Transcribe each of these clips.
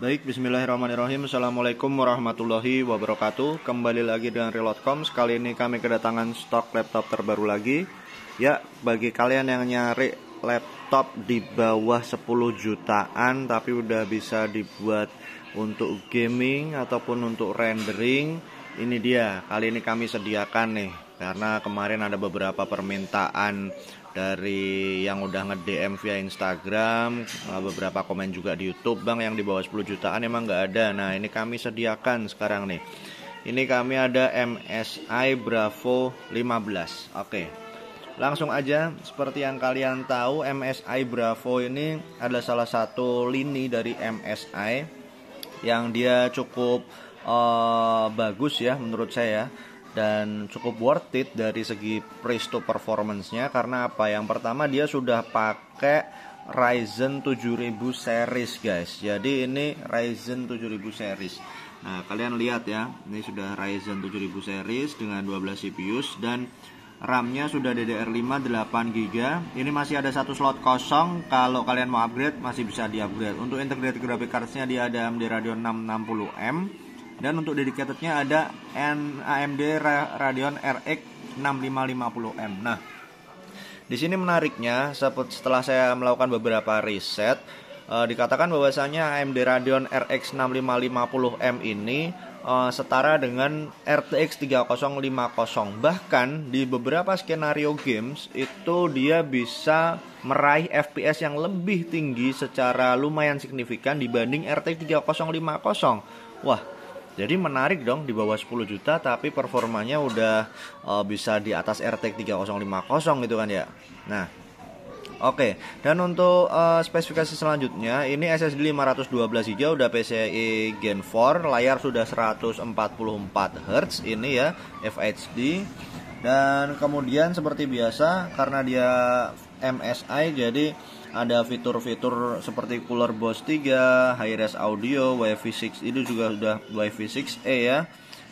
Baik, bismillahirrahmanirrahim. Assalamualaikum warahmatullahi wabarakatuh. Kembali lagi dengan Reload.com. Sekali ini kami kedatangan stok laptop terbaru lagi. Ya, bagi kalian yang nyari laptop di bawah 10 jutaan tapi udah bisa dibuat untuk gaming ataupun untuk rendering, ini dia. Kali ini kami sediakan nih karena kemarin ada beberapa permintaan dari yang udah nge-DM via Instagram, eh, beberapa komen juga di YouTube, Bang yang di bawah 10 jutaan emang nggak ada. Nah, ini kami sediakan sekarang nih. Ini kami ada MSI Bravo 15. Oke. Langsung aja, seperti yang kalian tahu, MSI Bravo ini adalah salah satu lini dari MSI yang dia cukup uh, bagus ya menurut saya dan cukup worth it dari segi price to performance-nya karena apa? Yang pertama dia sudah pakai Ryzen 7000 series guys. Jadi ini Ryzen 7000 series. Nah, kalian lihat ya, ini sudah Ryzen 7000 series dengan 12 CPU dan RAM-nya sudah DDR5 8GB. Ini masih ada satu slot kosong. Kalau kalian mau upgrade masih bisa di-upgrade. Untuk integrated graphic card nya dia ada AMD Radeon 660M dan untuk dedicatednya ada AMD Radeon RX 6550M. Nah, di sini menariknya setelah saya melakukan beberapa riset eh, dikatakan bahwasanya AMD Radeon RX 6550M ini eh, setara dengan RTX 3050 bahkan di beberapa skenario games itu dia bisa meraih FPS yang lebih tinggi secara lumayan signifikan dibanding RTX 3050. Wah, jadi menarik dong di bawah 10 juta tapi performanya udah uh, bisa di atas RTX 3050 gitu kan ya. Nah, Oke, dan untuk uh, spesifikasi selanjutnya ini SSD 512 GB udah PCIe Gen 4, layar sudah 144 Hz ini ya FHD. Dan kemudian seperti biasa karena dia MSI jadi ada fitur-fitur seperti cooler Bose 3, high-res audio, WiFi 6 itu juga sudah WiFi 6E ya.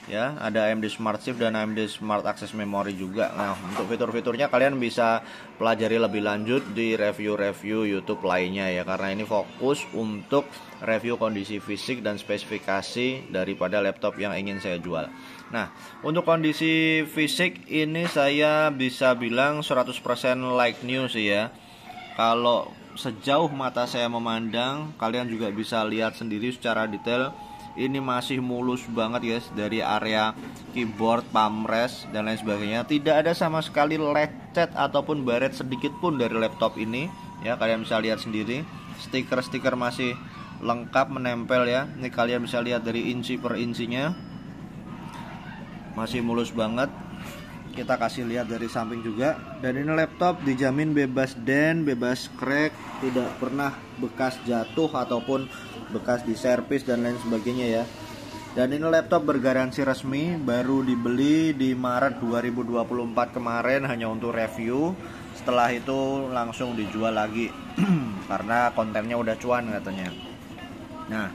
Ya, ada AMD Smart Shift dan AMD Smart Access Memory juga. Nah, untuk fitur-fiturnya kalian bisa pelajari lebih lanjut di review-review YouTube lainnya ya karena ini fokus untuk review kondisi fisik dan spesifikasi daripada laptop yang ingin saya jual. Nah, untuk kondisi fisik ini saya bisa bilang 100% like new sih ya kalau sejauh mata saya memandang kalian juga bisa lihat sendiri secara detail ini masih mulus banget guys dari area keyboard, palm rest dan lain sebagainya. Tidak ada sama sekali lecet ataupun baret sedikit pun dari laptop ini. Ya, kalian bisa lihat sendiri. Stiker-stiker masih lengkap menempel ya. Ini kalian bisa lihat dari inci per incinya. Masih mulus banget kita kasih lihat dari samping juga dan ini laptop dijamin bebas dent bebas crack tidak pernah bekas jatuh ataupun bekas di servis dan lain sebagainya ya dan ini laptop bergaransi resmi baru dibeli di Maret 2024 kemarin hanya untuk review setelah itu langsung dijual lagi karena kontennya udah cuan katanya nah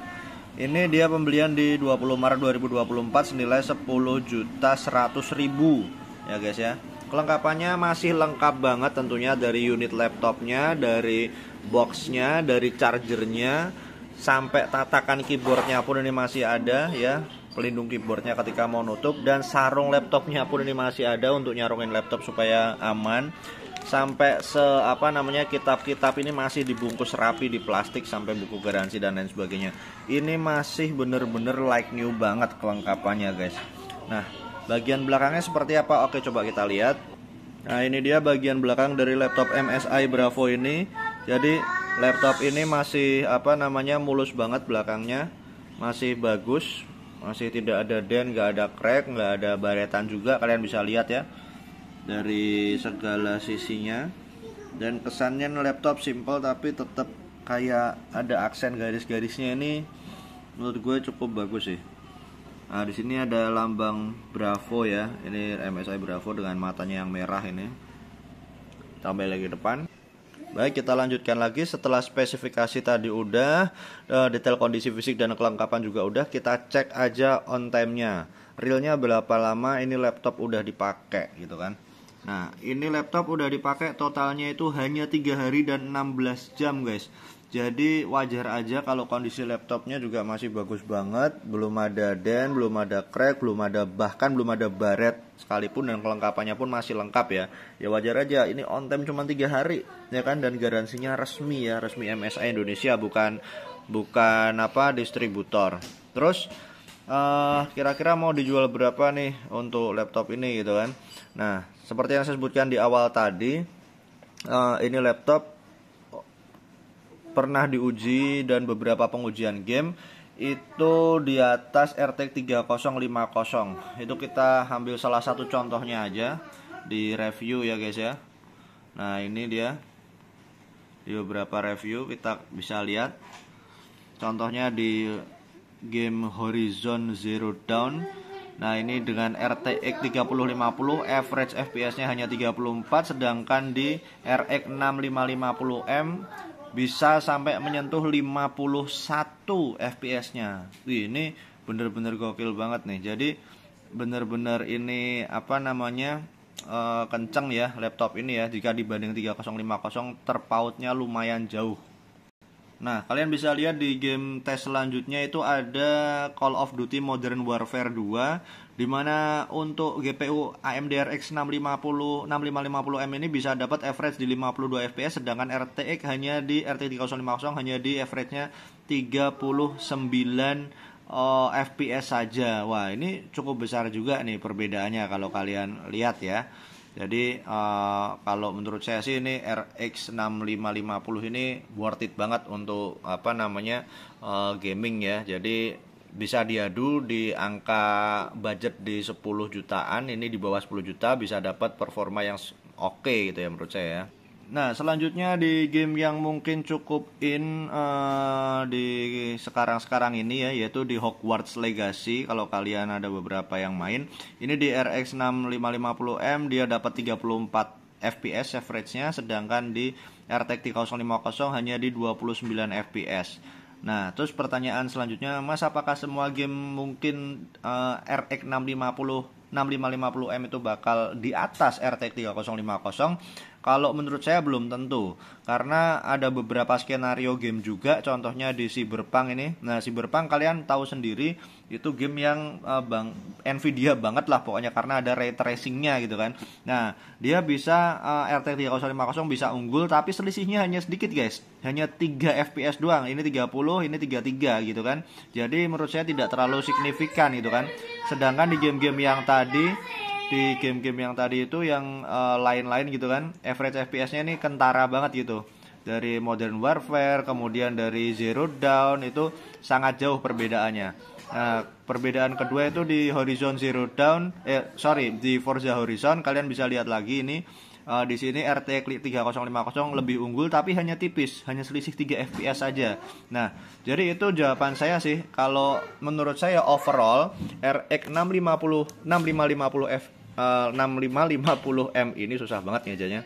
ini dia pembelian di 20 Maret 2024 senilai 10 juta 100 ribu ya guys ya kelengkapannya masih lengkap banget tentunya dari unit laptopnya dari boxnya dari chargernya sampai tatakan keyboardnya pun ini masih ada ya pelindung keyboardnya ketika mau nutup dan sarung laptopnya pun ini masih ada untuk nyarungin laptop supaya aman sampai se apa namanya kitab-kitab ini masih dibungkus rapi di plastik sampai buku garansi dan lain sebagainya ini masih bener-bener like new banget kelengkapannya guys nah Bagian belakangnya seperti apa? Oke, coba kita lihat. Nah, ini dia bagian belakang dari laptop MSI Bravo ini. Jadi, laptop ini masih apa namanya mulus banget belakangnya. Masih bagus, masih tidak ada dent, nggak ada crack, nggak ada baretan juga. Kalian bisa lihat ya dari segala sisinya. Dan kesannya laptop simple tapi tetap kayak ada aksen garis-garisnya ini menurut gue cukup bagus sih. Nah, di sini ada lambang Bravo ya. Ini MSI Bravo dengan matanya yang merah ini. Tambah lagi depan. Baik, kita lanjutkan lagi setelah spesifikasi tadi udah, eh, detail kondisi fisik dan kelengkapan juga udah, kita cek aja on time-nya. Realnya berapa lama ini laptop udah dipakai gitu kan. Nah, ini laptop udah dipakai totalnya itu hanya 3 hari dan 16 jam, guys. Jadi wajar aja kalau kondisi laptopnya juga masih bagus banget, belum ada dent, belum ada crack, belum ada bahkan belum ada baret sekalipun dan kelengkapannya pun masih lengkap ya. Ya wajar aja ini on time cuma tiga hari ya kan dan garansinya resmi ya, resmi MSI Indonesia bukan bukan apa distributor. Terus eh, kira-kira uh, mau dijual berapa nih untuk laptop ini gitu kan? Nah seperti yang saya sebutkan di awal tadi, uh, ini laptop pernah diuji dan beberapa pengujian game itu di atas RT 3050 itu kita ambil salah satu contohnya aja di review ya guys ya nah ini dia di beberapa review kita bisa lihat contohnya di game Horizon Zero Dawn nah ini dengan RTX 3050 average FPS nya hanya 34 sedangkan di RX 6550M bisa sampai menyentuh 51 fps-nya. Ini bener-bener gokil banget nih. Jadi bener-bener ini apa namanya uh, kenceng ya laptop ini ya jika dibanding 3050 terpautnya lumayan jauh. Nah, kalian bisa lihat di game tes selanjutnya itu ada Call of Duty Modern Warfare 2 di mana untuk GPU AMD RX 650 6550M ini bisa dapat average di 52 fps sedangkan RTX hanya di RTX 3050 hanya di average-nya 39 uh, fps saja. Wah, ini cukup besar juga nih perbedaannya kalau kalian lihat ya. Jadi uh, kalau menurut saya sih ini RX 6550 ini worth it banget untuk apa namanya uh, gaming ya. Jadi bisa diadu di angka budget di 10 jutaan ini di bawah 10 juta bisa dapat performa yang oke okay gitu ya menurut saya ya. Nah selanjutnya di game yang mungkin cukup in uh, di sekarang-sekarang ini ya yaitu di Hogwarts Legacy kalau kalian ada beberapa yang main ini di RX 6550M dia dapat 34 FPS average-nya sedangkan di RTX 3050 hanya di 29 FPS Nah, terus pertanyaan selanjutnya, Mas, apakah semua game mungkin uh, RX 650 6550M itu bakal di atas RTX 3050? Kalau menurut saya belum tentu karena ada beberapa skenario game juga contohnya di Cyberpunk ini. Nah, Cyberpunk kalian tahu sendiri itu game yang uh, bang Nvidia banget lah pokoknya karena ada ray tracingnya gitu kan. Nah, dia bisa uh, RTX 3050 bisa unggul tapi selisihnya hanya sedikit guys. Hanya 3 FPS doang. Ini 30, ini 33 gitu kan. Jadi menurut saya tidak terlalu signifikan gitu kan. Sedangkan di game-game yang tadi di game-game yang tadi itu yang lain eh, lain-lain gitu kan, average FPS-nya ini kentara banget gitu dari Modern Warfare, kemudian dari Zero Dawn itu sangat jauh perbedaannya. Nah, perbedaan kedua itu di Horizon Zero Dawn, eh sorry, di Forza Horizon kalian bisa lihat lagi ini uh, di sini RT 3050 lebih unggul tapi hanya tipis, hanya selisih 3 FPS saja. Nah, jadi itu jawaban saya sih kalau menurut saya overall RX 650 6550 F eh, uh, 6550M ini susah banget ngejanya.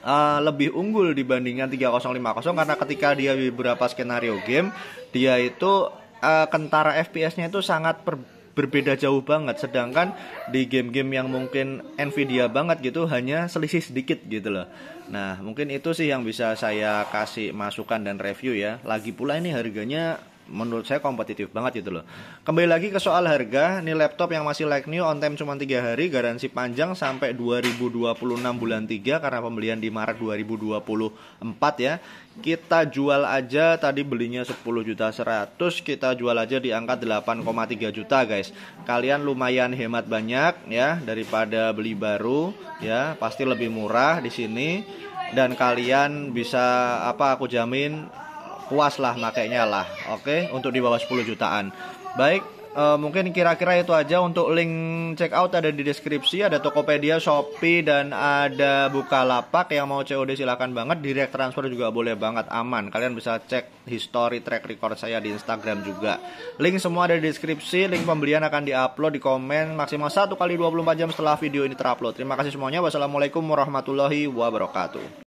Uh, lebih unggul dibandingkan 3050 karena ketika dia beberapa skenario game dia itu uh, kentara FPS-nya itu sangat per, berbeda jauh banget sedangkan di game-game yang mungkin Nvidia banget gitu hanya selisih sedikit gitu loh. Nah, mungkin itu sih yang bisa saya kasih masukan dan review ya. Lagi pula ini harganya menurut saya kompetitif banget gitu loh. Kembali lagi ke soal harga, ini laptop yang masih like new on time cuma 3 hari, garansi panjang sampai 2026 bulan 3 karena pembelian di Maret 2024 ya. Kita jual aja tadi belinya 10 juta 100, kita jual aja di angka 8,3 juta guys. Kalian lumayan hemat banyak ya daripada beli baru ya, pasti lebih murah di sini dan kalian bisa apa aku jamin puas lah makainya lah oke okay? untuk di bawah 10 jutaan baik uh, mungkin kira-kira itu aja untuk link check out ada di deskripsi ada Tokopedia, Shopee dan ada Bukalapak yang mau COD silahkan banget direct transfer juga boleh banget aman kalian bisa cek history track record saya di Instagram juga link semua ada di deskripsi link pembelian akan diupload di komen maksimal 1 kali 24 jam setelah video ini terupload terima kasih semuanya wassalamualaikum warahmatullahi wabarakatuh